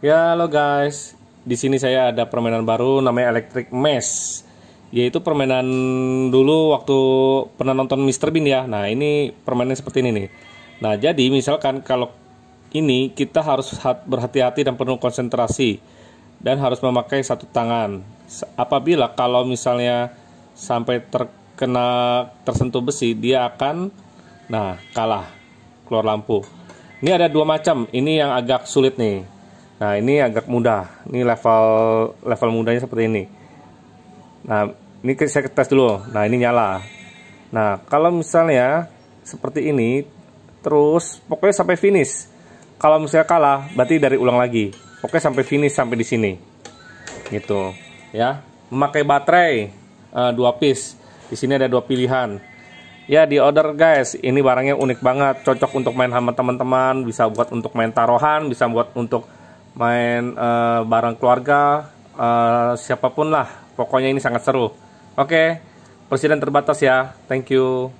Ya, halo guys. Di sini saya ada permainan baru namanya Electric Mesh. Yaitu permainan dulu waktu pernah nonton Mr. Bean ya. Nah, ini permainan seperti ini nih. Nah, jadi misalkan kalau ini kita harus berhati-hati dan penuh konsentrasi dan harus memakai satu tangan. Apabila kalau misalnya sampai terkena tersentuh besi, dia akan nah kalah keluar lampu. Ini ada dua macam. Ini yang agak sulit nih Nah, ini agak mudah. Ini level level mudahnya seperti ini. Nah, ini saya tes dulu. Nah, ini nyala. Nah, kalau misalnya seperti ini terus pokoknya sampai finish. Kalau misalnya kalah, berarti dari ulang lagi. Pokoknya sampai finish sampai di sini. Gitu, ya. Memakai baterai uh, dua piece. Di sini ada dua pilihan. Ya, di order guys. Ini barangnya unik banget, cocok untuk main sama teman-teman, bisa buat untuk main taruhan, bisa buat untuk main uh, bareng keluarga uh, siapapun lah pokoknya ini sangat seru oke okay. presiden terbatas ya thank you